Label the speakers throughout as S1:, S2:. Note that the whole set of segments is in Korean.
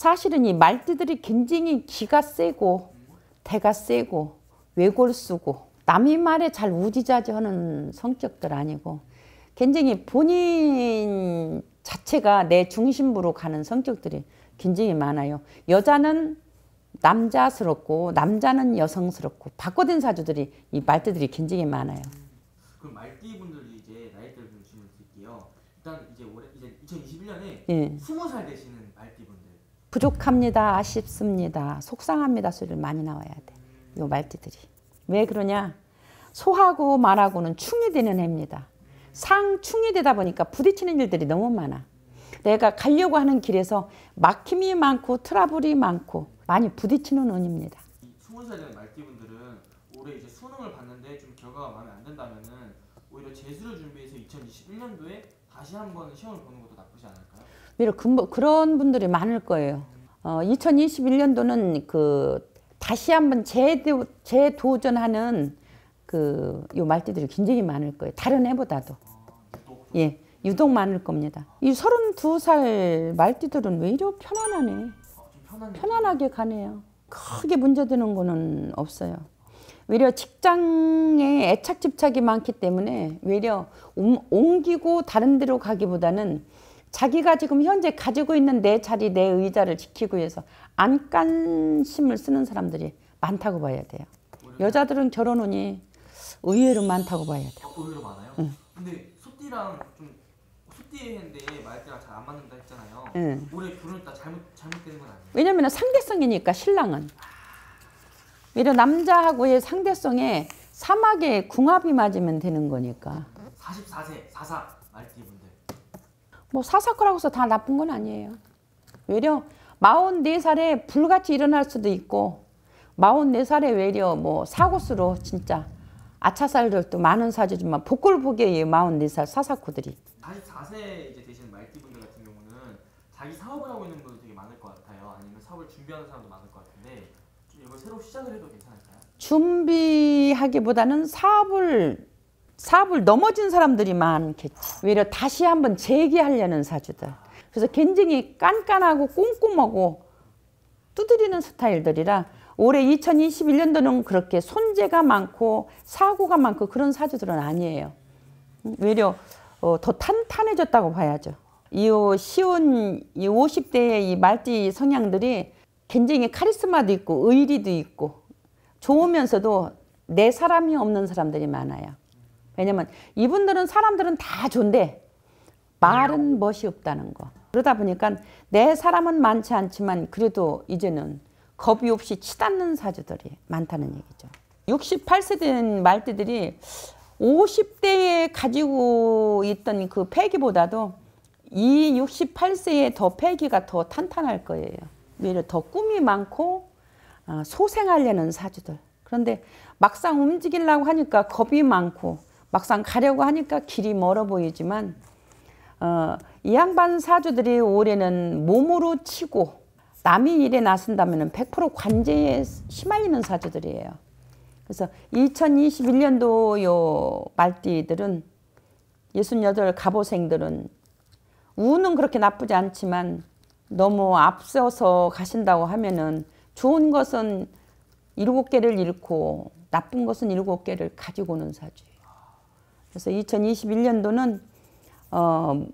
S1: 사실은 이 말띠들이 굉장히 기가 세고 대가 세고 외골 쓰고 남의 말에 잘 우지자지하는 성격들 아니고 굉장히 본인 자체가 내 중심부로 가는 성격들이 굉장히 많아요. 여자는 남자스럽고 남자는 여성스럽고 바꿔된 사주들이 이 말띠들이 굉장히 많아요. 그 말띠 분들이 이제 나이대를 좀 질문 드릴게요. 일단 이제 올해 이제 2021년에 예. 20살 되시는 말띠 분들 부족합니다, 아쉽습니다, 속상합니다 소리를 많이 나와야 돼. 요 말띠들이. 왜 그러냐? 소하고 말하고는 충이 되는 해입니다. 상충이 되다 보니까 부딪히는 일들이 너무 많아. 내가 가려고 하는 길에서 막힘이 많고 트러블이 많고 많이 부딪히는 운입니다. 2 0살이 말띠분들은 올해 이제 수능을 봤는데 좀 결과가 마음에 안 든다면은 오히려 재수를 준비해서 2021년도에 다시 한번 시험을 보는 것도 나쁘지 않을까요? 이런 그런 분들이 많을 거예요. 어, 2021년도는 그 다시 한번 재도, 재도전하는 그 요 말띠들이 굉장히 많을 거예요. 다른 해보다도. 예. 유독 많을 겁니다. 이 32살 말띠들은 왜 이리 편안하네. 편안하게 가네요. 크게 문제되는 거는 없어요. 외려 직장에 애착 집착이 많기 때문에 외려 옮기고 다른 데로 가기보다는 자기가 지금 현재 가지고 있는 내 자리, 내 의자를 지키기 위해서 안간심을 쓰는 사람들이 많다고 봐야 돼요. 여자들은 결혼운이 의외로 많다고 봐야 돼요. 어, 의외로 많아요? 응. 근데 소띠랑 좀소띠인데 말대랑 잘안 맞는다 했잖아요. 응. 올해 불을 다 잘못 잘못되는 건 아니에요? 왜냐면 상대성이니까 신랑은. 오히 남자하고의 상대성에 사막의 궁합이 맞으면 되는 거니까. 44세, 44 말띠 뭐. 뭐 사사코라고 해서 다 나쁜 건 아니에요. 외려 44살에 불같이 일어날 수도 있고 44살에 외려 뭐 사고수로 진짜 아차살들도 많은 사주지만 복을 보게 해 44살 사사코들이 44세 이제 되신 말띠분들 같은 경우는 자기 사업을 하고 있는 분도 되게 많을 것 같아요. 아니면 사업을 준비하는 사람도 많을 것 같은데 이걸 새로 시작을 해도 괜찮을까요? 준비하기보다는 사업을 사업을 넘어진 사람들이 많겠지. 오히려 다시 한번 재기하려는 사주들. 그래서 굉장히 깐깐하고 꼼꼼하고 두드리는 스타일들이라 올해 2021년도는 그렇게 손재가 많고 사고가 많고 그런 사주들은 아니에요. 음, 오히려 어, 더 탄탄해졌다고 봐야죠. 이 쉬운 이 50대의 이 말띠 성향들이 굉장히 카리스마도 있고 의리도 있고 좋으면서도 내 사람이 없는 사람들이 많아요. 왜냐면 이분들은 사람들은 다 좋은데 말은 음. 멋이 없다는 거. 그러다 보니까 내 사람은 많지 않지만 그래도 이제는 겁이 없이 치닫는 사주들이 많다는 얘기죠. 68세 된 말띠들이 50대에 가지고 있던 그 패기보다도 이 68세에 더 패기가 더 탄탄할 거예요. 오히더 꿈이 많고 어, 소생하려는 사주들. 그런데 막상 움직이려고 하니까 겁이 많고 막상 가려고 하니까 길이 멀어 보이지만 어, 이 양반 사주들이 올해는 몸으로 치고 남이 일에 나선다면 100% 관제에 휘말리는 사주들이에요. 그래서 2021년도 요 말띠들은 68 갑오생들은 운은 그렇게 나쁘지 않지만 너무 앞서서 가신다고 하면은 좋은 것은 일 개를 잃고 나쁜 것은 일 개를 가지고 오는 사주. 그래서 2021년도는 어,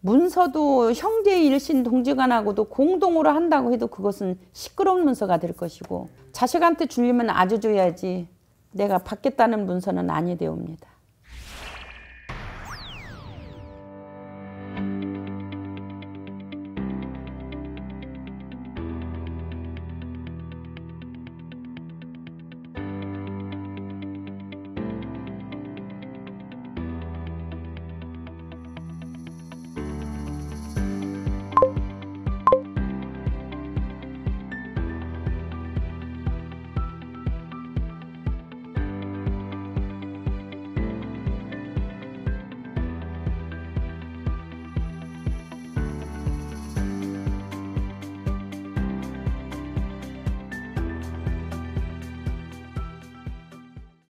S1: 문서도 형제 일신 동지간하고도 공동으로 한다고 해도 그것은 시끄러운 문서가 될 것이고 자식한테 주려면 아주 줘야지 내가 받겠다는 문서는 아니 되옵니다.